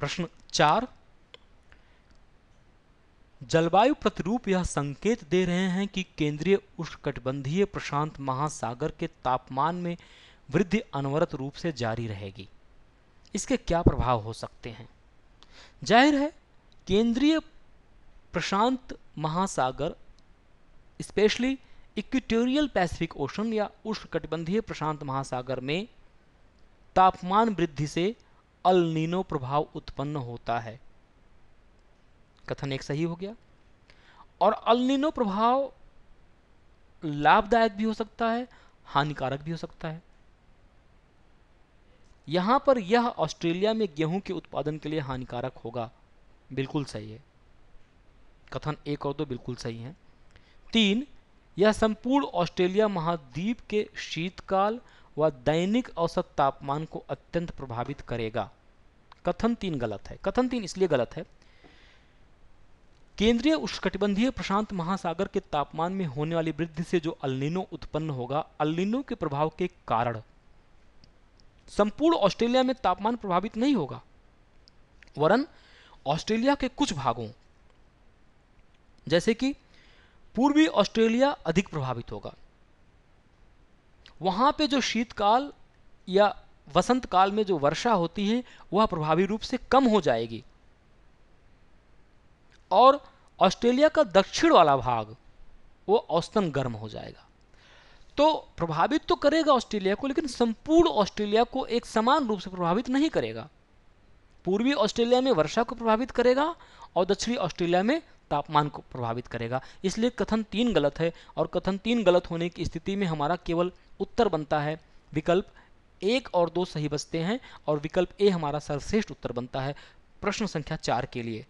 प्रश्न चार जलवायु प्रतिरूप यह संकेत दे रहे हैं कि केंद्रीय उष्णकटिबंधीय प्रशांत महासागर के तापमान में वृद्धि अनवरत रूप से जारी रहेगी इसके क्या प्रभाव हो सकते हैं जाहिर है केंद्रीय प्रशांत महासागर स्पेशली इक्विटोरियल पैसिफिक ओशन या उष्णकटिबंधीय प्रशांत महासागर में तापमान वृद्धि से अलनीनो प्रभाव उत्पन्न होता है कथन एक सही हो गया और अलनीनो प्रभाव लाभदायक भी हो सकता है हानिकारक भी हो सकता है यहां पर यह ऑस्ट्रेलिया में गेहूं के उत्पादन के लिए हानिकारक होगा बिल्कुल सही है कथन एक और दो बिल्कुल सही है तीन यह संपूर्ण ऑस्ट्रेलिया महाद्वीप के शीतकाल वह दैनिक औसत तापमान को अत्यंत प्रभावित करेगा कथन तीन गलत है कथन तीन इसलिए गलत है केंद्रीय उष्णकटिबंधीय प्रशांत महासागर के तापमान में होने वाली वृद्धि से जो अल्निनो उत्पन्न होगा अल्निनो के प्रभाव के कारण संपूर्ण ऑस्ट्रेलिया में तापमान प्रभावित नहीं होगा वरन ऑस्ट्रेलिया के कुछ भागों जैसे कि पूर्वी ऑस्ट्रेलिया अधिक प्रभावित होगा वहाँ पे जो शीतकाल या वसंत काल में जो वर्षा होती है वह प्रभावी रूप से कम हो जाएगी और ऑस्ट्रेलिया का दक्षिण वाला भाग वो औसतन गर्म हो जाएगा तो प्रभावित तो करेगा ऑस्ट्रेलिया को लेकिन संपूर्ण ऑस्ट्रेलिया को एक समान रूप से प्रभावित नहीं करेगा पूर्वी ऑस्ट्रेलिया में वर्षा को प्रभावित करेगा और दक्षिणी ऑस्ट्रेलिया में तापमान को प्रभावित करेगा इसलिए कथन तीन गलत है और कथन तीन गलत होने की स्थिति में हमारा केवल उत्तर बनता है विकल्प एक और दो सही बचते हैं और विकल्प ए हमारा सर्वश्रेष्ठ उत्तर बनता है प्रश्न संख्या चार के लिए